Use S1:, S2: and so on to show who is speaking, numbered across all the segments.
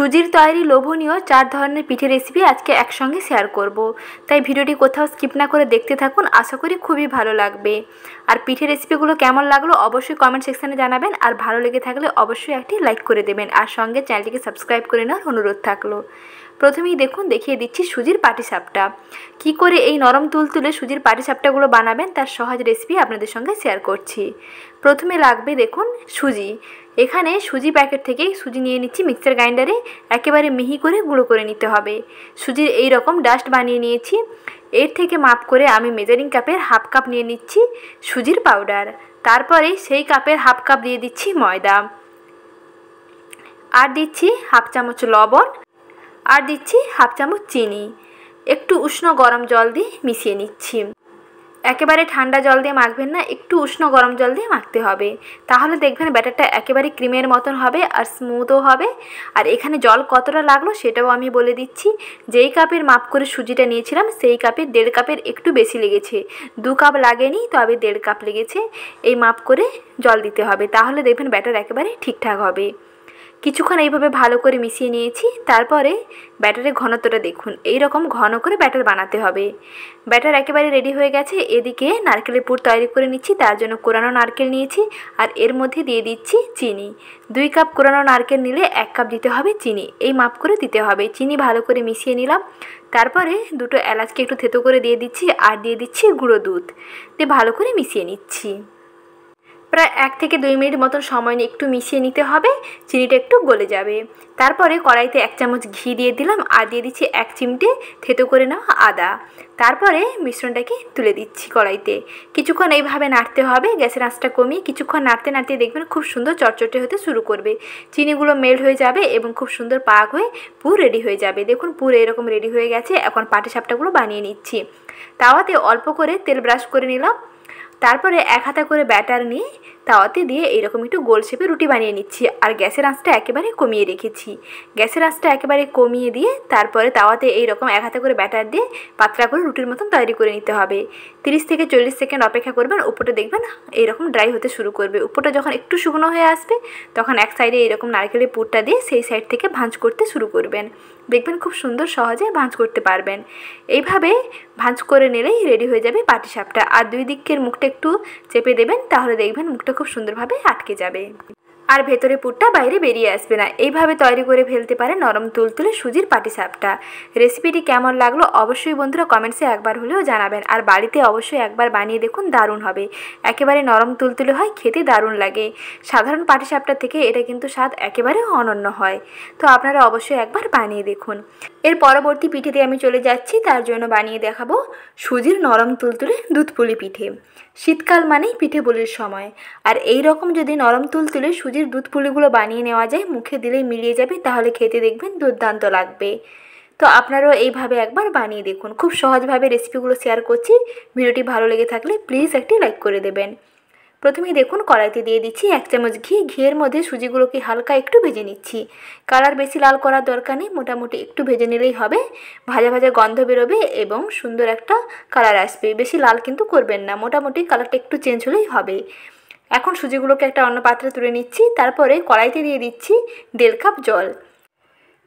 S1: সুজির তৈরি লোভনীয় চার ধরনের পিঠে রেসিপি আজকে একসঙ্গে শেয়ার করব। তাই ভিডিওটি কোথাও স্কিপ না করে দেখতে থাকুন আশা করি খুবই ভালো লাগবে আর পিঠে রেসিপিগুলো কেমন লাগলো অবশ্যই কমেন্ট সেকশানে জানাবেন আর ভালো লেগে থাকলে অবশ্যই একটি লাইক করে দেবেন আর সঙ্গে চ্যানেলটিকে সাবস্ক্রাইব করে নেওয়ার অনুরোধ থাকলো প্রথমেই দেখুন দেখিয়ে দিচ্ছি সুজির পাটিসাপটা কি করে এই নরম তুলতুলে সুজির পাটিসাপটাগুলো বানাবেন তার সহজ রেসিপি আপনাদের সঙ্গে শেয়ার করছি প্রথমে লাগবে দেখুন সুজি এখানে সুজি প্যাকেট থেকে সুজি নিয়ে নিচ্ছি মিক্সার গ্রাইন্ডারে একেবারে মিহি করে গুঁড়ো করে নিতে হবে সুজির এই রকম ডাস্ট বানিয়ে নিয়েছি এর থেকে মাপ করে আমি মেজারিং কাপের হাফ কাপ নিয়ে নিচ্ছি সুজির পাউডার তারপরে সেই কাপের হাফ কাপ দিয়ে দিচ্ছি ময়দা আর দিচ্ছি হাফ চামচ লবণ আর দিচ্ছি হাফ চামচ চিনি একটু উষ্ণ গরম জল দিয়ে মিশিয়ে নিচ্ছি একেবারে ঠান্ডা জল দিয়ে মাখবেন না একটু উষ্ণ গরম জল দিয়ে মাখতে হবে তাহলে দেখবেন ব্যাটারটা একেবারে ক্রিমের মতন হবে আর স্মুথও হবে আর এখানে জল কতটা লাগলো সেটাও আমি বলে দিচ্ছি যেই কাপের মাপ করে সুজিটা নিয়েছিলাম সেই কাপে দেড় কাপের একটু বেশি লেগেছে দু কাপ লাগেনি তবে দেড় কাপ লেগেছে এই মাপ করে জল দিতে হবে তাহলে দেখবেন ব্যাটার একেবারে ঠিকঠাক হবে কিছুক্ষণ এইভাবে ভালো করে মিশিয়ে নিয়েছি তারপরে ব্যাটারের ঘনত্বটা দেখুন এই রকম ঘন করে ব্যাটার বানাতে হবে ব্যাটার একেবারে রেডি হয়ে গেছে এদিকে নারকেলের পুর তৈরি করে নিচ্ছি তার জন্য কোরানো নারকেল নিয়েছি আর এর মধ্যে দিয়ে দিচ্ছি চিনি দুই কাপ কোরানো নারকেল নিলে এক কাপ দিতে হবে চিনি এই মাপ করে দিতে হবে চিনি ভালো করে মিশিয়ে নিলাম তারপরে দুটো এলাচকে একটু থেতো করে দিয়ে দিচ্ছি আর দিয়ে দিচ্ছি গুঁড়ো দুধ দিয়ে ভালো করে মিশিয়ে নিচ্ছি প্রায় এক থেকে দুই মিনিট মতন সময় নিয়ে একটু মিশিয়ে নিতে হবে চিনিটা একটু গলে যাবে তারপরে কড়াইতে এক চামচ ঘি দিয়ে দিলাম আর দিয়ে দিচ্ছি এক চিমটে থেতো করে নেওয়া আদা তারপরে মিশ্রণটাকে তুলে দিচ্ছি কড়াইতে কিছুক্ষণ এইভাবে নাড়তে হবে গ্যাসের আঁচটা কমিয়ে কিছুক্ষণ নাড়তে নাড়তে দেখবেন খুব সুন্দর চটচটে হতে শুরু করবে চিনিগুলো মেল্ট হয়ে যাবে এবং খুব সুন্দর পাক হয়ে পুর রেডি হয়ে যাবে দেখুন পুর এরকম রেডি হয়ে গেছে এখন পাটি সাপটাগুলো বানিয়ে নিচ্ছি তাওয়াতে অল্প করে তেল ব্রাশ করে নিলাম তারপরে এক হাতে করে ব্যাটার নিয়ে তাওয়াতে দিয়ে এরকম একটু গোল শেপে রুটি বানিয়ে নিচ্ছি আর গ্যাসের আঁচটা একেবারে কমিয়ে রেখেছি গ্যাসের আঁচটা একেবারে কমিয়ে দিয়ে তারপরে তাওয়াতে এইরকম এক হাতে করে ব্যাটার দিয়ে পাতলা করে রুটির মতন তৈরি করে নিতে হবে 30 থেকে চল্লিশ সেকেন্ড অপেক্ষা করবেন উপরটা দেখবেন এইরকম ড্রাই হতে শুরু করবে উপরটা যখন একটু শুকনো হয়ে আসবে তখন এক সাইডে এরকম নারকেলের পুরটা দিয়ে সেই সাইড থেকে ভাঁজ করতে শুরু করবেন দেখবেন খুব সুন্দর সহজে ভাঁজ করতে পারবেন এইভাবে ভাঁজ করে নিলেই রেডি হয়ে যাবে পাটিসাপটা আর দুই দিকের মুখটা একটু চেপে দেবেন তাহলে দেখবেন মুখটা খুব সুন্দরভাবে আটকে যাবে আর ভেতরে পুরটা বাইরে বেরিয়ে আসবে না এইভাবে তৈরি করে ফেলতে পারে নরম তুলতুলে সুজির পাটিসাপটা রেসিপিটি কেমন লাগলো অবশ্যই বন্ধুরা কমেন্টসে একবার হলেও জানাবেন আর বাড়িতে অবশ্যই একবার বানিয়ে দেখুন দারুণ হবে একেবারে নরম তুলতুলে হয় খেতে দারুণ লাগে সাধারণ সাপটা থেকে এটা কিন্তু স্বাদ একেবারে অনন্য হয় তো আপনারা অবশ্যই একবার বানিয়ে দেখুন এর পরবর্তী পিঠেতে আমি চলে যাচ্ছি তার জন্য বানিয়ে দেখাবো সুজির নরম তুলতুলে দুধপুলি পিঠে শীতকাল মানেই পিঠে বলির সময় আর এই রকম যদি নরম তুলতুলে সুজি সুজির দুধ পুলিগুলো বানিয়ে নেওয়া যায় মুখে দিলেই মিলিয়ে যাবে তাহলে খেতে দেখবেন দুর্দান্ত লাগবে তো আপনারাও এইভাবে একবার বানিয়ে দেখুন খুব সহজভাবে রেসিপিগুলো শেয়ার করছি ভিডিওটি ভালো লেগে থাকলে প্লিজ একটি লাইক করে দেবেন প্রথমেই দেখুন কড়াইতে দিয়ে দিচ্ছি এক চামচ ঘি ঘিয়ের মধ্যে সুজিগুলোকে হালকা একটু ভেজে নিচ্ছি কালার বেশি লাল করার দরকার নেই মোটামুটি একটু ভেজে নিলেই হবে ভাজা ভাজা গন্ধ বেরোবে এবং সুন্দর একটা কালার আসবে বেশি লাল কিন্তু করবেন না মোটামুটি কালারটা একটু চেঞ্জ হলেই হবে এখন সুজিগুলোকে একটা অন্য পাত্রে তুলে নিচ্ছি তারপরে কড়াইতে দিয়ে দিচ্ছি দেড় কাপ জল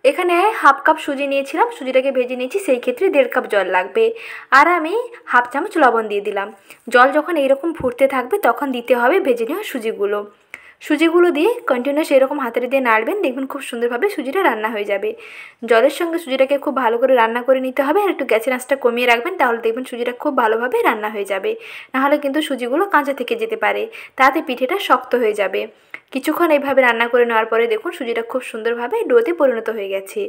S1: এখানে হাফ কাপ সুজি নিয়েছিলাম সুজিটাকে ভেজে নিয়েছি সেই ক্ষেত্রে দেড় কাপ জল লাগবে আর আমি হাফ চামচ লবণ দিয়ে দিলাম জল যখন এইরকম ফুটতে থাকবে তখন দিতে হবে ভেজে নেওয়া সুজিগুলো সুজিগুলো দিয়ে কন্টিনিউ এরকম হাতের দিয়ে নাড়বেন দেখবেন খুব সুন্দরভাবে সুজিটা রান্না হয়ে যাবে জলের সঙ্গে সুজিটাকে খুব ভালো করে রান্না করে নিতে হবে আর একটু গ্যাসের আঁচটা কমিয়ে রাখবেন তাহলে দেখবেন সুজিটা খুব ভালোভাবে রান্না হয়ে যাবে নাহলে কিন্তু সুজিগুলো কাঁচা থেকে যেতে পারে তাতে পিঠেটা শক্ত হয়ে যাবে কিছুক্ষণ এইভাবে রান্না করে নেওয়ার পরে দেখুন সুজিটা খুব সুন্দরভাবে ডোতে পরিণত হয়ে গেছে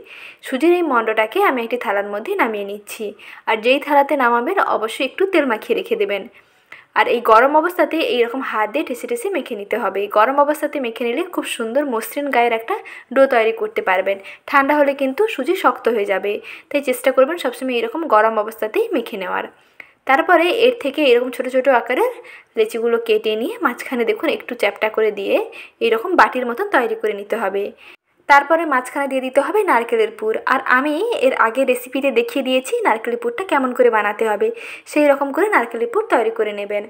S1: সুজির এই মণ্ডটাকে আমি একটি থালার মধ্যে নামিয়ে নিচ্ছি আর যেই থালাতে নামাবেন অবশ্যই একটু তেল মাখিয়ে রেখে দেবেন আর এই গরম অবস্থাতে এইরকম হাত দিয়ে ঠেসে ঠেসে মেখে নিতে হবে এই গরম অবস্থাতে মেখে নিলে খুব সুন্দর মসৃণ গায়ের একটা ডো তৈরি করতে পারবেন ঠান্ডা হলে কিন্তু সুজি শক্ত হয়ে যাবে তাই চেষ্টা করবেন সবসময় এরকম গরম অবস্থাতেই মেখে নেওয়ার তারপরে এর থেকে এরকম ছোট ছোট আকারের লেচিগুলো কেটে নিয়ে মাঝখানে দেখুন একটু চ্যাপটা করে দিয়ে এরকম বাটির মতন তৈরি করে নিতে হবে তারপরে মাঝখানে দিয়ে দিতে হবে নারকেলের পুর আর আমি এর আগে রেসিপিতে দেখিয়ে দিয়েছি নারকেলের পুরটা কেমন করে বানাতে হবে সেই রকম করে নারকেলের পুর তৈরি করে নেবেন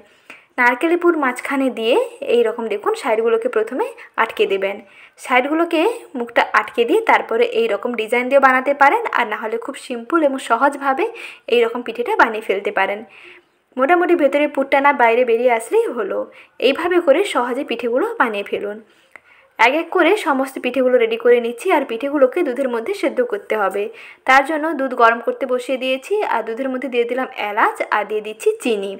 S1: নারকেলের পুর মাঝখানে দিয়ে এই রকম দেখুন সাইডগুলোকে প্রথমে আটকে দেবেন সাইডগুলোকে মুখটা আটকে দিয়ে তারপরে এই রকম ডিজাইন দিয়ে বানাতে পারেন আর না হলে খুব সিম্পল এবং সহজভাবে এই রকম পিঠেটা বানিয়ে ফেলতে পারেন মোটামুটি ভেতরে পুরটা না বাইরে বেরিয়ে আসলেই হলো এইভাবে করে সহজে পিঠেগুলো বানিয়ে ফেলুন এক এক করে সমস্ত পিঠেগুলো রেডি করে নিচ্ছি আর পিঠেগুলোকে দুধের মধ্যে সেদ্ধ করতে হবে তার জন্য দুধ গরম করতে বসিয়ে দিয়েছি আর দুধের মধ্যে দিয়ে দিলাম এলাচ আর দিয়ে দিচ্ছি চিনি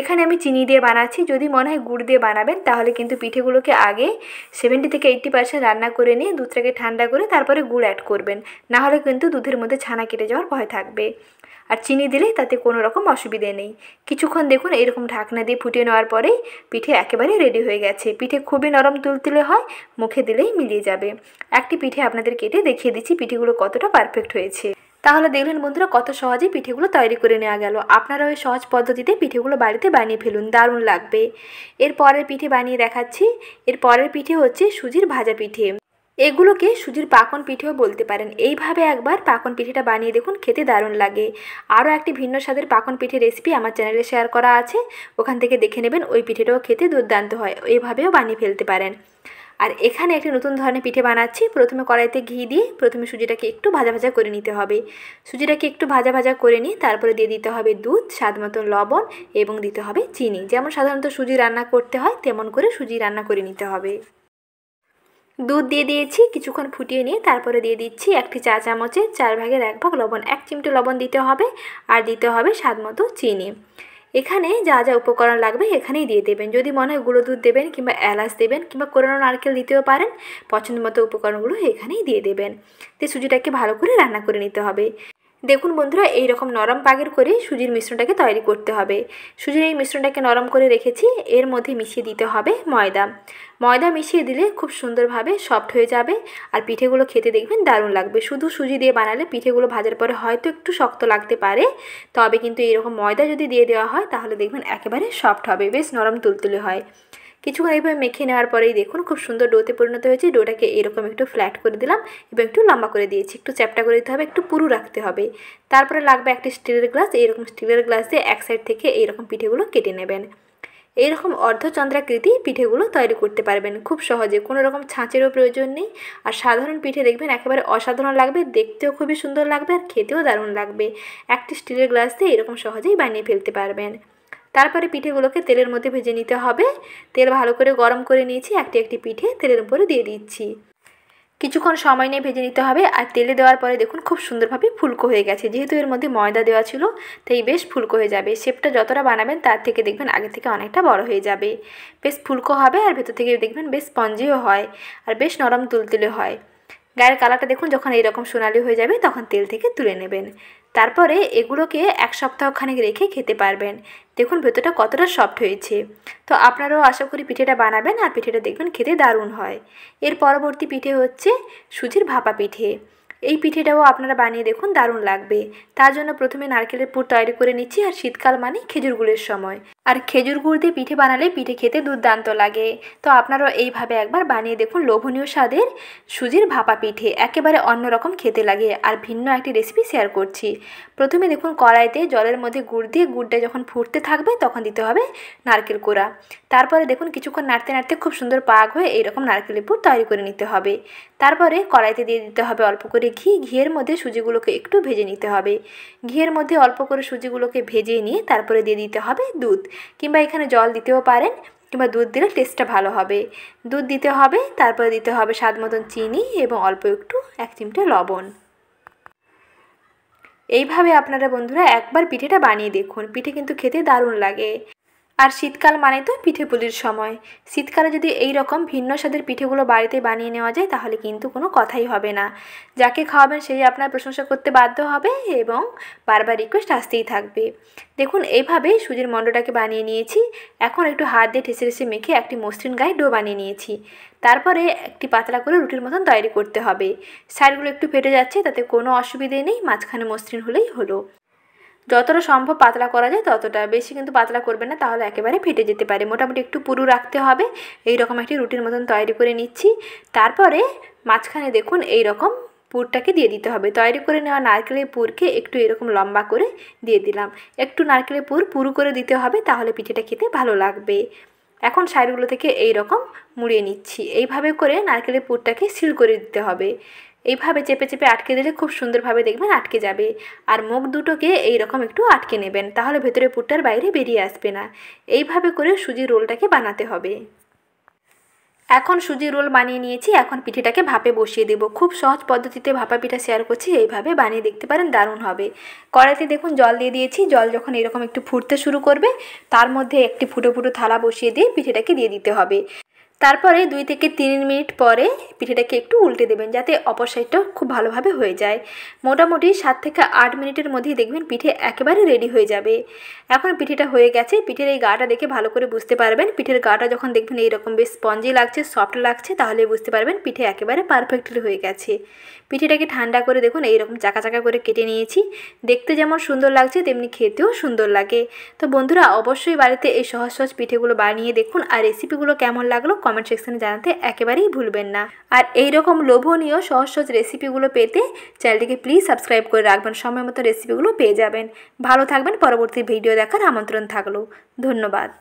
S1: এখানে আমি চিনি দিয়ে বানাচ্ছি যদি মনে হয় গুড় দিয়ে বানাবেন তাহলে কিন্তু পিঠেগুলোকে আগে সেভেন্টি থেকে এইটটি পার্সেন্ট রান্না করে নিয়ে দুধটাকে ঠান্ডা করে তারপরে গুড় অ্যাড করবেন নাহলে কিন্তু দুধের মধ্যে ছানা কেটে যাওয়ার ভয় থাকবে আর চিনি দিলে তাতে কোনো রকম অসুবিধে নেই কিছুক্ষণ দেখুন এরকম ঢাকনা দিয়ে ফুটিয়ে নেওয়ার পরেই পিঠে একেবারে রেডি হয়ে গেছে পিঠে খুবই নরম তুলতুলে হয় মুখে দিলেই মিলিয়ে যাবে একটি পিঠে আপনাদের কেটে দেখিয়ে দিচ্ছি পিঠেগুলো কতটা পারফেক্ট হয়েছে তাহলে দেখলেন বন্ধুরা কত সহজে পিঠেগুলো তৈরি করে নেওয়া গেল আপনারা ওই সহজ পদ্ধতিতে পিঠেগুলো বাড়িতে বানিয়ে ফেলুন দারুণ লাগবে এর পরের পিঠে বানিয়ে দেখাচ্ছি এর পরের পিঠে হচ্ছে সুজির ভাজা পিঠে এগুলোকে সুজির পাকন পিঠেও বলতে পারেন এইভাবে একবার পাকন পিঠেটা বানিয়ে দেখুন খেতে দারুণ লাগে আরও একটি ভিন্ন স্বাদের পাকন পিঠে রেসিপি আমার চ্যানেলে শেয়ার করা আছে ওখান থেকে দেখে নেবেন ওই পিঠেটাও খেতে দুর্দান্ত হয় এইভাবেও বানিয়ে ফেলতে পারেন আর এখানে একটি নতুন ধরনের পিঠে বানাচ্ছি প্রথমে কড়াইতে ঘি দিয়ে প্রথমে সুজিটাকে একটু ভাজা ভাজা করে নিতে হবে সুজিটাকে একটু ভাজা ভাজা করে নিয়ে তারপরে দিয়ে দিতে হবে দুধ স্বাদ মতন লবণ এবং দিতে হবে চিনি যেমন সাধারণত সুজি রান্না করতে হয় তেমন করে সুজি রান্না করে নিতে হবে দুধ দিয়ে দিয়েছি কিছুক্ষণ ফুটিয়ে নিয়ে তারপরে দিয়ে দিচ্ছি একটি চা চামচে চার ভাগের এক ভাগ লবণ এক চিমটি লবণ দিতে হবে আর দিতে হবে স্বাদ মতো চিনি এখানে যা যা উপকরণ লাগবে এখানেই দিয়ে দেবেন যদি মনে হয় গুঁড়ো দুধ দেবেন কিংবা এলাচ দেবেন কিংবা কোরানো নারকেল দিতেও পারেন পছন্দ মতো উপকরণগুলো এখানেই দিয়ে দেবেন দিয়ে সুজিটাকে ভালো করে রান্না করে নিতে হবে দেখুন বন্ধুরা এই রকম নরম পাগের করে সুজির মিশ্রণটাকে তৈরি করতে হবে সুজির এই মিশ্রণটাকে নরম করে রেখেছি এর মধ্যে মিশিয়ে দিতে হবে ময়দা ময়দা মিশিয়ে দিলে খুব সুন্দরভাবে সফট হয়ে যাবে আর পিঠেগুলো খেতে দেখবেন দারুণ লাগবে শুধু সুজি দিয়ে বানালে পিঠেগুলো ভাজার পরে হয়তো একটু শক্ত লাগতে পারে তবে কিন্তু এইরকম ময়দা যদি দিয়ে দেওয়া হয় তাহলে দেখবেন একেবারে সফট হবে বেশ নরম তুলতুলে হয় কিছুক্ষণ এইভাবে মেখে নেওয়ার পরেই দেখুন খুব সুন্দর ডোতে পরিণত হয়েছে ডোটাকে এরকম একটু ফ্ল্যাট করে দিলাম এবং একটু লম্বা করে দিয়েছি একটু চ্যাপটা করে দিতে হবে একটু পুরু রাখতে হবে তারপরে লাগবে একটি স্টিলের গ্লাস এইরকম স্টিলের গ্লাস দিয়ে এক সাইড থেকে এইরকম পিঠেগুলো কেটে নেবেন এইরকম অর্ধচন্দ্রাকৃতি পিঠেগুলো তৈরি করতে পারবেন খুব সহজে কোনো রকম ছাঁচেরও প্রয়োজন নেই আর সাধারণ পিঠে দেখবেন একেবারে অসাধারণ লাগবে দেখতেও খুবই সুন্দর লাগবে আর খেতেও দারুণ লাগবে একটি স্টিলের গ্লাস দিয়ে এরকম সহজেই বানিয়ে ফেলতে পারবেন তারপরে পিঠেগুলোকে তেলের মধ্যে ভেজে নিতে হবে তেল ভালো করে গরম করে নিয়েছি একটি একটি পিঠে তেলের উপরে দিয়ে দিচ্ছি কিছুক্ষণ সময় নিয়ে ভেজে নিতে হবে আর তেলে দেওয়ার পরে দেখুন খুব সুন্দরভাবে ফুলকো হয়ে গেছে যেহেতু এর মধ্যে ময়দা দেওয়া ছিল তাই বেশ ফুলকো হয়ে যাবে শেপটা যতটা বানাবেন তার থেকে দেখবেন আগে থেকে অনেকটা বড় হয়ে যাবে বেশ ফুলকো হবে আর ভেতর থেকে দেখবেন বেশ স্পঞ্জিও হয় আর বেশ নরম তুলতুলে হয় গায়ের কালারটা দেখুন যখন এইরকম সোনালি হয়ে যাবে তখন তেল থেকে তুলে নেবেন তারপরে এগুলোকে এক সপ্তাহ সপ্তাহখানেক রেখে খেতে পারবেন দেখুন ভেতরটা কতটা সফট হয়েছে তো আপনারাও আশা করি পিঠেটা বানাবেন আর পিঠেটা দেখবেন খেতে দারুণ হয় এর পরবর্তী পিঠে হচ্ছে সুজির ভাপা পিঠে এই পিঠেটাও আপনারা বানিয়ে দেখুন দারুণ লাগবে তার জন্য প্রথমে নারকেলের পুর তৈরি করে নিচ্ছি আর শীতকাল মানে খেজুর গুড়ের সময় আর খেজুর গুড় দিয়ে পিঠে বানালে পিঠে খেতে দুর্দান্ত লাগে তো আপনারাও এইভাবে একবার বানিয়ে দেখুন লোভনীয় স্বাদের সুজির ভাপা পিঠে একেবারে অন্যরকম খেতে লাগে আর ভিন্ন একটি রেসিপি শেয়ার করছি প্রথমে দেখুন কড়াইতে জলের মধ্যে গুড় দিয়ে গুড়টা যখন ফুটতে থাকবে তখন দিতে হবে নারকেল কোড়া তারপরে দেখুন কিছুক্ষণ নাড়তে নাড়তে খুব সুন্দর পাক হয়ে এইরকম নারকেলের পুর তৈরি করে নিতে হবে তারপরে কড়াইতে দিয়ে দিতে হবে অল্প করে ঘি ঘিয়ের মধ্যে সুজিগুলোকে একটু ভেজে নিতে হবে ঘিয়ের মধ্যে অল্প করে সুজিগুলোকে ভেজে নিয়ে তারপরে দিয়ে দিতে হবে দুধ কিংবা এখানে জল দিতেও পারেন কিংবা দুধ দিলে টেস্টটা ভালো হবে দুধ দিতে হবে তারপরে দিতে হবে স্বাদ মতন চিনি এবং অল্প একটু এক চিমটে লবণ এইভাবে আপনারা বন্ধুরা একবার পিঠেটা বানিয়ে দেখুন পিঠে কিন্তু খেতে দারুণ লাগে আর শীতকাল মানে তো পিঠেপুলির সময় শীতকালে যদি এই রকম ভিন্ন স্বাদের পিঠেগুলো বাড়িতে বানিয়ে নেওয়া যায় তাহলে কিন্তু কোনো কথাই হবে না যাকে খাওয়াবেন সেই আপনার প্রশংসা করতে বাধ্য হবে এবং বারবার রিকোয়েস্ট আসতেই থাকবে দেখুন এইভাবেই সুজির মণ্ডটাকে বানিয়ে নিয়েছি এখন একটু হাত দিয়ে ঠেসে ঠেসে মেখে একটি মসৃণ গায়ে ডো বানিয়ে নিয়েছি তারপরে একটি পাতলা করে রুটির মতন তৈরি করতে হবে সাইডগুলো একটু ফেটে যাচ্ছে তাতে কোনো অসুবিধে নেই মাঝখানে মসৃণ হলেই হলো যতটা সম্ভব পাতলা করা যায় ততটা বেশি কিন্তু পাতলা করবে না তাহলে একেবারে ফেটে যেতে পারে মোটামুটি একটু পুরু রাখতে হবে এই রকম একটি রুটির মতন তৈরি করে নিচ্ছি তারপরে মাঝখানে দেখুন এই রকম পুরটাকে দিয়ে দিতে হবে তৈরি করে নেওয়া নারকেলের পুরকে একটু এরকম লম্বা করে দিয়ে দিলাম একটু নারকেলের পুর পুরু করে দিতে হবে তাহলে পিঠেটা খেতে ভালো লাগবে এখন সাইডগুলো থেকে এই রকম মুড়িয়ে নিচ্ছি এইভাবে করে নারকেলের পুরটাকে সিল করে দিতে হবে এইভাবে চেপে চেপে আটকে দিলে খুব সুন্দরভাবে দেখবেন আটকে যাবে আর মুখ দুটোকে এই রকম একটু আটকে নেবেন তাহলে ভেতরে পুটটার বাইরে বেরিয়ে আসবে না এইভাবে করে সুজি রোলটাকে বানাতে হবে এখন সুজি রোল বানিয়ে নিয়েছি এখন পিঠেটাকে ভাপে বসিয়ে দেব খুব সহজ পদ্ধতিতে ভাপা পিঠা শেয়ার করছি এইভাবে বানিয়ে দেখতে পারেন দারুণ হবে কড়াইতে দেখুন জল দিয়ে দিয়েছি জল যখন এরকম একটু ফুটতে শুরু করবে তার মধ্যে একটি ফুটো ফুটো থালা বসিয়ে দিয়ে পিঠেটাকে দিয়ে দিতে হবে তারপরে দুই থেকে তিন মিনিট পরে পিঠেটাকে একটু উল্টে দেবেন যাতে অপর সাইডটাও খুব ভালোভাবে হয়ে যায় মোটামুটি সাত থেকে আট মিনিটের মধ্যেই দেখবেন পিঠে একেবারে রেডি হয়ে যাবে এখন পিঠেটা হয়ে গেছে পিঠের এই গাটা দেখে ভালো করে বুঝতে পারবেন পিঠের গাটা যখন দেখবেন এইরকম বেশ স্পঞ্জি লাগছে সফট লাগছে তাহলে বুঝতে পারবেন পিঠে একেবারে পারফেক্টলি হয়ে গেছে পিঠেটাকে ঠান্ডা করে দেখুন এইরকম চাকা চাকা করে কেটে নিয়েছি দেখতে যেমন সুন্দর লাগছে তেমনি খেতেও সুন্দর লাগে তো বন্ধুরা অবশ্যই বাড়িতে এই সহজ সহজ পিঠেগুলো বানিয়ে দেখুন আর রেসিপিগুলো কেমন লাগলো কমেন্ট সেকশানে জানাতে একেবারেই ভুলবেন না আর এই রকম লোভনীয় সহজ সহজ রেসিপিগুলো পেতে চ্যানেলটিকে প্লিজ সাবস্ক্রাইব করে রাখবেন সময় মতো রেসিপিগুলো পেয়ে যাবেন ভালো থাকবেন পরবর্তী ভিডিও দেখার আমন্ত্রণ থাকলো ধন্যবাদ